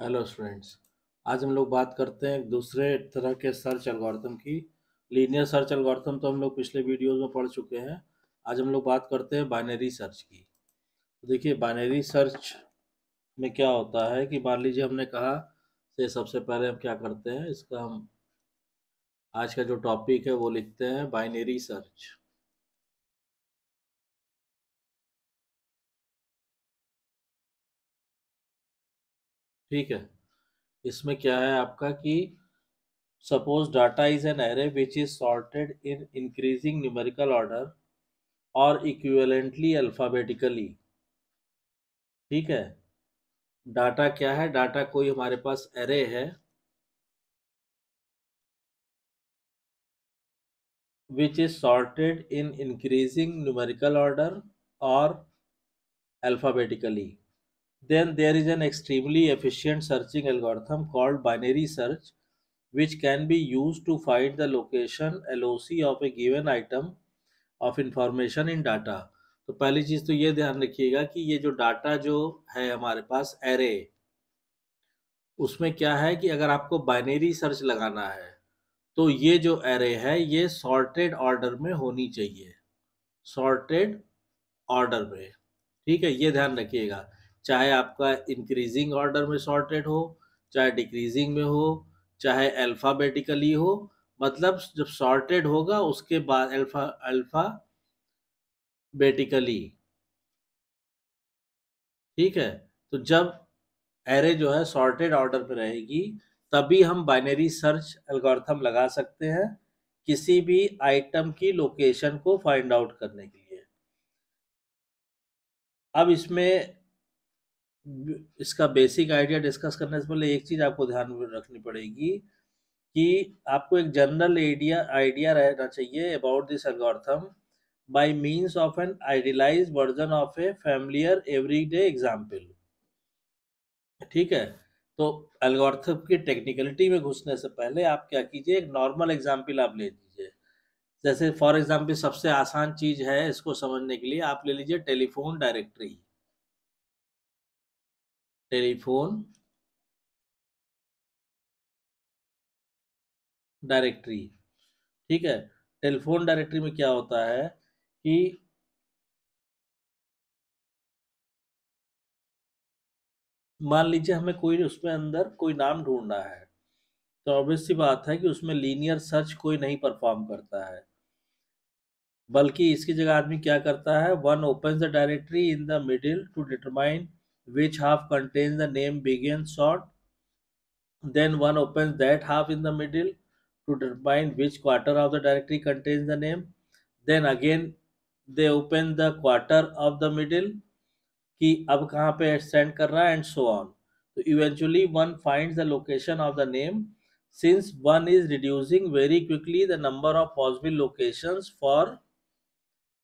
Hello students आज हम लोग बात करते हैं दूसरे तरह के सर्च एल्गोरिथम की लीनियर सर्च एल्गोरिथम तो हम लोग पिछले वीडियोस में पढ़ चुके हैं आज हम लोग बात करते हैं बाइनरी सर्च की तो देखिए बाइनरी सर्च में क्या होता है कि मान लीजिए हमने कहा से सबसे पहले हम क्या करते हैं इसका हम आज का जो टॉपिक है वो लिखते हैं बाइनरी सर्च ठीक है इसमें क्या है आपका कि suppose data is an array which is sorted in increasing numerical order और इक्विवेलेंटली अल्फाबेटिकली ठीक है डाटा क्या है डाटा कोई हमारे पास एरे है which is sorted in increasing numerical order और alphabetically Then there is an extremely efficient searching algorithm called binary search which can be used to find the location LOC of a given item of information in data. तो पहली चीज़ तो ये ध्यान रखिएगा कि ये जो डाटा जो है हमारे पास एरे उसमें क्या है कि अगर आपको बाइनरी सर्च लगाना है तो ये जो एरे है ये सॉर्टेड ऑर्डर में होनी चाहिए सॉर्टेड ऑर्डर में ठीक है ये ध्यान रखिएगा चाहे आपका इंक्रीजिंग ऑर्डर में सॉर्टेड हो चाहे डिक्रीजिंग में हो चाहे अल्फ़ाबेटिकली हो मतलब जब सॉर्टेड होगा उसके बाद अल्फा अल्फा बेटिकली ठीक है तो जब एरे जो है सॉर्टेड ऑर्डर पर रहेगी तभी हम बाइनरी सर्च एल्गोरिथम लगा सकते हैं किसी भी आइटम की लोकेशन को फाइंड आउट करने के लिए अब इसमें इसका बेसिक आइडिया डिस्कस करने से पहले एक चीज़ आपको ध्यान में रखनी पड़ेगी कि आपको एक जनरल आइडिया आइडिया रहना चाहिए about this algorithm by of an idealised version of a familiar everyday example ठीक है तो एल्गोरिथम की टेक्निकलिटी में घुसने से पहले आप क्या कीजिए एक नॉर्मल एग्जाम्पल आप ले लीजिए जैसे फॉर एग्जाम्पल सबसे आसान चीज़ है इसको समझने के लिए आप ले लीजिए टेलीफोन डायरेक्टरी telephone डायरेक्टरी ठीक है टेलीफोन डायरेक्टरी में क्या होता है कि मान लीजिए हमें कोई उसमें अंदर कोई नाम ढूंढना है तो ऑब्वियस सी बात है कि उसमें लीनियर सर्च कोई नहीं परफॉर्म करता है बल्कि इसकी जगह आदमी क्या करता है one open the directory in the middle to determine which half contains the name begin sort. Then one opens that half in the middle to determine which quarter of the directory contains the name. Then again, they open the quarter of the middle ki ab kahan pe send kar raha and so on. So eventually one finds the location of the name since one is reducing very quickly the number of possible locations for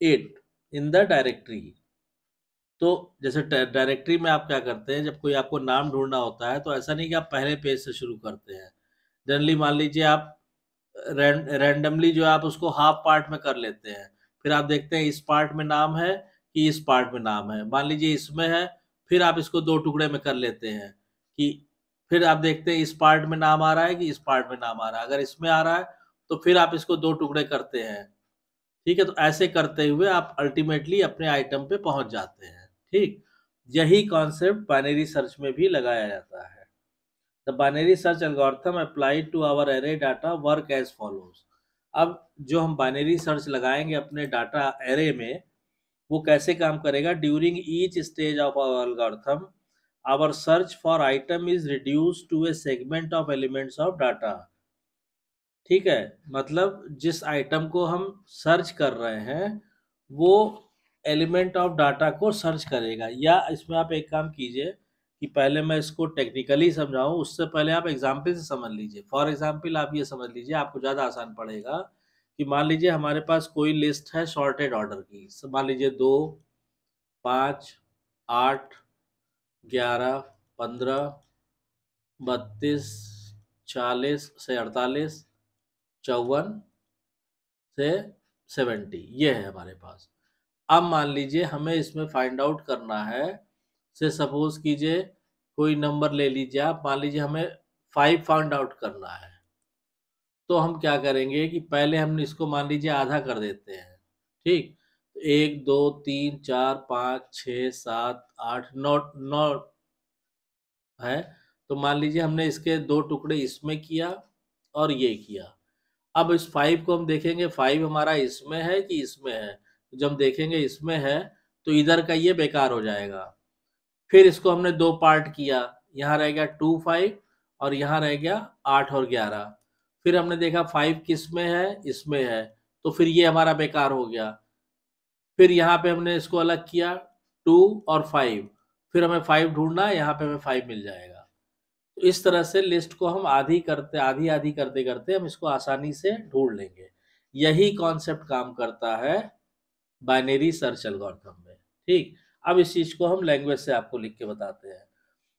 it in the directory तो जैसे directory में आप क्या करते हैं जब कोई आपको नाम ढूंढना होता है तो ऐसा नहीं कि आप पहले पेज से शुरू करते हैं जनरली मान लीजिए आप रैंडमली जो है आप उसको हाफ पार्ट में कर लेते हैं फिर आप देखते हैं इस पार्ट में नाम है कि इस पार्ट में नाम है मान लीजिए इसमें है फिर आप इसको दो टुकड़े में कर लेते हैं कि फिर आप देखते हैं इस पार्ट में नाम आ रहा है कि इस पार्ट में नाम आ रहा है अगर इसमें आ रहा है तो फिर आप इसको दो टुकड़े करते हैं ठीक है तो ऐसे करते हुए आप अल्टीमेटली अपने आइटम पे पहुंच जाते हैं ठीक यही कॉन्सेप्ट बाइनरी सर्च में भी लगाया जाता है the binary search algorithm applied to our array data work as follows अब जो हम बाइनरी सर्च लगाएंगे अपने डाटा एरे में वो कैसे काम करेगा during each stage of our algorithm our search for item is reduce to a segment of elements of data ठीक है मतलब जिस आइटम को हम सर्च कर रहे हैं वो एलिमेंट ऑफ डाटा को सर्च करेगा या इसमें आप एक काम कीजिए कि पहले मैं इसको टेक्निकली समझाऊं उससे पहले आप एग्जाम्पल से समझ लीजिए फॉर एग्जाम्पल आप ये समझ लीजिए आपको ज़्यादा आसान पड़ेगा कि मान लीजिए हमारे पास कोई लिस्ट है शॉर्टेड ऑर्डर की मान लीजिए दो पाँच आठ ग्यारह पंद्रह बत्तीस चालीस से अड़तालीस चौवन से सेवेंटी ये है हमारे पास अब मान लीजिए हमें इसमें फाइंड आउट करना है से सपोज कीजिए कोई नंबर ले लीजिए आप मान लीजिए हमें फाइव फाइंड आउट करना है तो हम क्या करेंगे कि पहले हम इसको मान लीजिए आधा कर देते हैं ठीक तो एक दो तीन चार पाँच छ सात आठ नौ नौ है तो मान लीजिए हमने इसके दो टुकड़े इसमें किया और ये किया अब इस फाइव को हम देखेंगे फाइव हमारा इसमें है कि इसमें है जब देखेंगे इसमें है तो इधर का ये बेकार हो जाएगा फिर इसको हमने दो पार्ट किया यहाँ रह गया टू फाइव और यहाँ रह गया आठ और ग्यारह फिर हमने देखा फाइव किस में है इसमें है तो फिर ये हमारा बेकार हो गया फिर यहाँ पे हमने इसको अलग किया टू और फाइव फिर हमें फाइव ढूंढना है यहाँ पे हमें फाइव मिल जाएगा तो इस तरह से लिस्ट को हम आधी करते आधी आधी करते करते हम इसको आसानी से ढूंढ लेंगे यही कॉन्सेप्ट काम करता है बाइनरी सर्च एल्गोरिथम में ठीक अब इस चीज़ को हम लैंग्वेज से आपको लिख के बताते हैं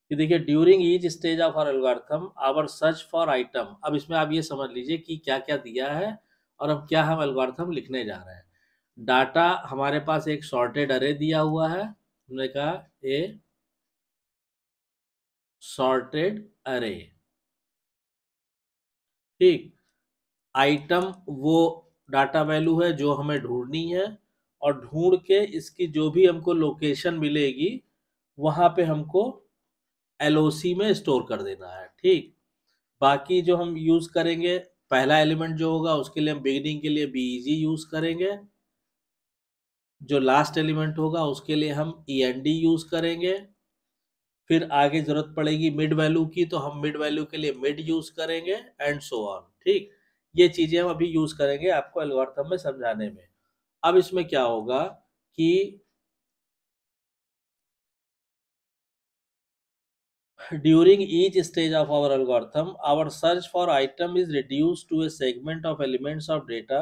कि देखिए during each stage of our algorithm our search for item अब इसमें आप ये समझ लीजिए कि क्या क्या दिया है और अब क्या हम एल्गोरिथम लिखने जा रहे हैं डाटा हमारे पास एक सॉर्टेड अरे दिया हुआ है हमने कहा ए सॉर्टेड अरे ठीक आइटम वो डाटा वैल्यू है जो हमें ढूंढनी है और ढूंढ के इसकी जो भी हमको लोकेशन मिलेगी वहाँ पे हमको एल में स्टोर कर देना है ठीक बाकी जो हम यूज़ करेंगे पहला एलिमेंट जो होगा उसके लिए हम बिगनिंग के लिए बी यूज़ e करेंगे जो लास्ट एलिमेंट होगा उसके लिए हम ई एन डी यूज़ करेंगे फिर आगे ज़रूरत पड़ेगी मिड वैल्यू की तो हम मिड वैल्यू के लिए मिड यूज़ करेंगे एंड सो ऑन ठीक ये चीज़ें हम अभी यूज़ करेंगे आपको एल्गोरिथम में समझाने में अब इसमें क्या होगा कि during each stage of our algorithm our search for item is reduce to a segment of elements of data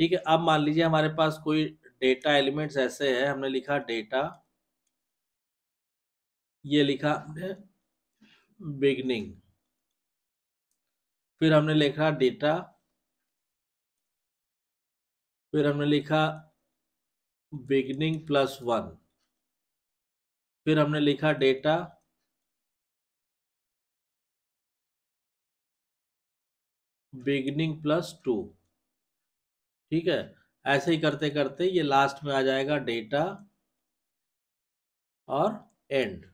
ठीक है अब मान लीजिए हमारे पास कोई डेटा एलिमेंट्स ऐसे है हमने लिखा डेटा ये लिखा हमने बिगनिंग फिर हमने लिखा डेटा फिर हमने लिखा बिगनिंग प्लस वन फिर हमने लिखा डेटा बिगनिंग प्लस टू ठीक है ऐसे ही करते करते ये लास्ट में आ जाएगा डेटा और एंड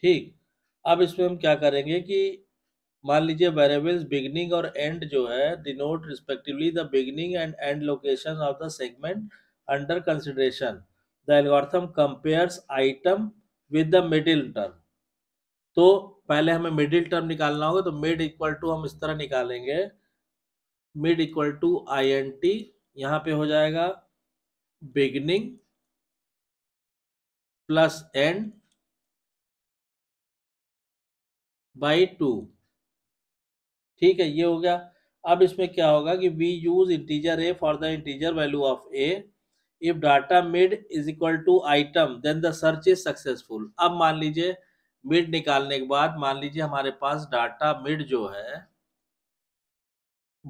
ठीक अब इसमें हम क्या करेंगे कि मान लीजिए वेरिएबल्स बिगनिंग और एंड जो है denote respectively the beginning and end location of the segment under consideration the algorithm compares item with the middle term तो पहले हमें मिडिल टर्म निकालना होगा तो मिड इक्वल टू हम इस तरह निकालेंगे mid equal to I N T यहाँ पे हो जाएगा beginning plus end by two ठीक है ये हो गया अब इसमें क्या होगा कि we use integer a for the integer value of a if data mid is equal to item then the search is successful अब मान लीजिए मिड निकालने के बाद मान लीजिए हमारे पास डाटा मिड जो है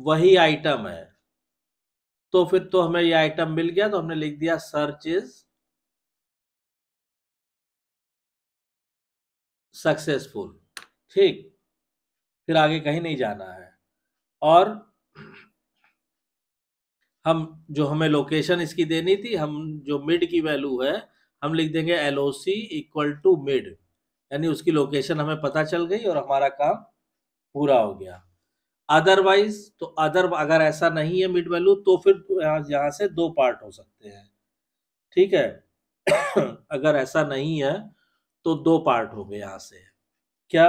वही आइटम है तो फिर तो हमें ये आइटम मिल गया तो हमने लिख दिया सर्च इज सक्सेसफुल ठीक फिर आगे कहीं नहीं जाना है और हम जो हमें लोकेशन इसकी देनी थी हम जो मिड की वैल्यू है हम लिख देंगे L O C equal to mid यानी उसकी लोकेशन हमें पता चल गई और हमारा काम पूरा हो गया अदरवाइज तो अदर अगर ऐसा नहीं है मिड वैल्यू तो फिर यहाँ से दो पार्ट हो सकते हैं ठीक है अगर ऐसा नहीं है तो दो पार्ट हो गए यहाँ से क्या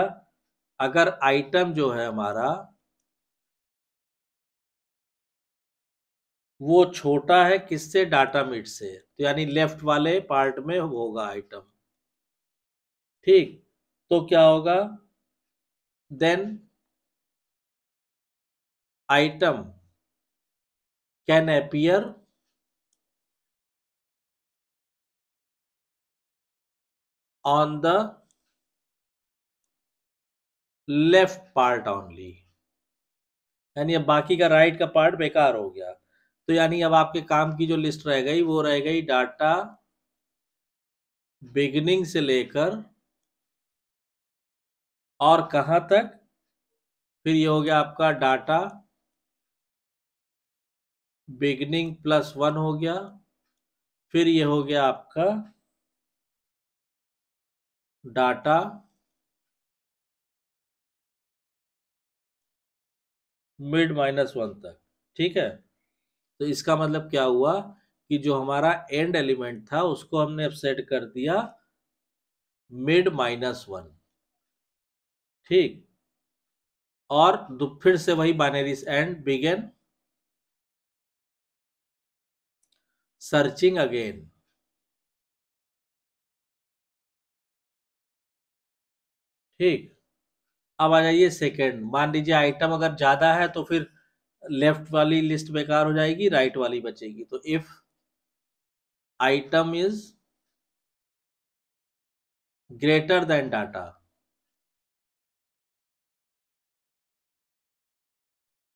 अगर आइटम जो है हमारा वो छोटा है किससे डाटा मीट से तो यानी लेफ्ट वाले पार्ट में होगा आइटम ठीक तो क्या होगा then item can appear on the left part only यानी अब बाकी का राइट का पार्ट बेकार हो गया तो यानी अब आपके काम की जो लिस्ट रह गई वो रह गई डाटा बिगनिंग से लेकर और कहां तक फिर ये हो गया आपका डाटा बिगनिंग प्लस वन हो गया फिर ये हो गया आपका डाटा मिड माइनस वन तक ठीक है तो इसका मतलब क्या हुआ कि जो हमारा एंड एलिमेंट था उसको हमने अब सेट कर दिया मिड माइनस वन ठीक और फिर से वही binaries and begin searching again ठीक अब आ जाइए सेकेंड मान लीजिए आइटम अगर ज्यादा है तो फिर लेफ्ट वाली लिस्ट बेकार हो जाएगी राइट वाली बचेगी तो if item is greater than data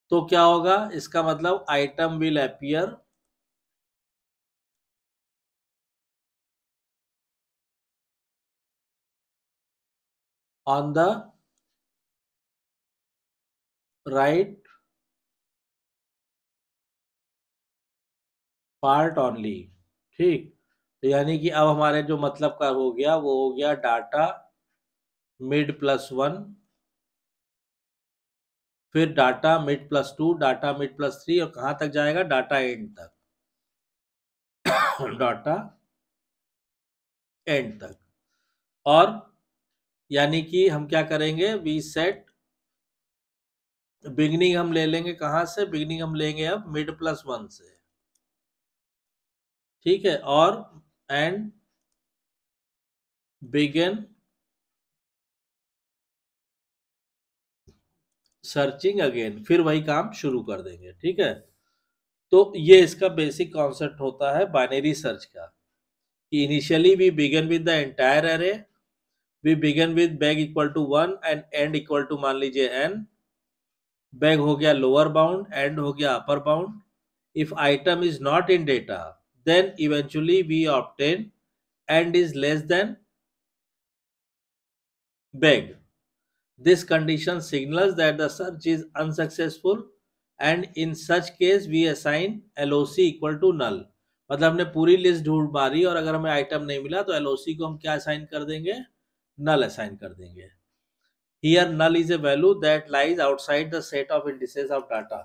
तो क्या होगा इसका मतलब item will appear on the write part only ठीक तो यानी कि अब हमारे जो मतलब का हो गया वो हो गया डाटा मिड प्लस वन फिर data mid plus two data mid plus three और कहां तक जाएगा डाटा एंड तक डाटा एंड तक और यानी कि हम क्या करेंगे वी सेट बिगनिंग हम ले लेंगे कहां से बिगनिंग हम लेंगे अब मिड प्लस वन से ठीक है और एंड बिगन सर्चिंग अगेन फिर वही काम शुरू कर देंगे ठीक है तो ये इसका बेसिक कॉन्सेप्ट होता है बाइनरी सर्च का कि initially we begin with the entire array we begin with beg equal to one and end equal to मान लीजिए एन बैग हो गया लोअर बाउंड एंड हो गया upper bound if item is not in data then eventually we obtain end is less than condition signal that the search is unsuccessful and in such case we assign L O C equal to null मतलब हमने पूरी list ढूंढ मारी और अगर हमें item नहीं मिला तो एल ओ सी को हम क्या असाइन कर देंगे नल असाइन कर देंगे here null is a value that lies outside the set of indices of data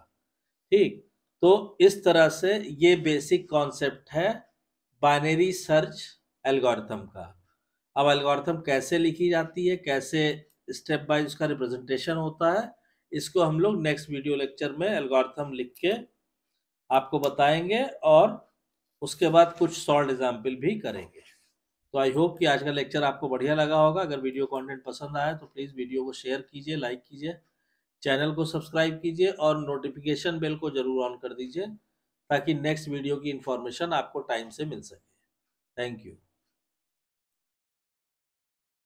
ठीक तो इस तरह से ये बेसिक कॉन्सेप्ट है बाइनरी सर्च एल्गोरिथम का अब एल्गोरिथम कैसे लिखी जाती है कैसे स्टेप बाय उसका रिप्रेजेंटेशन होता है इसको हम लोग नेक्स्ट वीडियो लेक्चर में एल्गोरिथम लिख के आपको बताएंगे और उसके बाद कुछ सॉल्ट एग्जाम्पल भी करेंगे तो आई होप कि आज का लेक्चर आपको बढ़िया लगा होगा अगर वीडियो कंटेंट पसंद आया तो प्लीज़ वीडियो को शेयर कीजिए लाइक कीजिए चैनल को सब्सक्राइब कीजिए और नोटिफिकेशन बेल को ज़रूर ऑन कर दीजिए ताकि नेक्स्ट वीडियो की इन्फॉर्मेशन आपको टाइम से मिल सके थैंक यू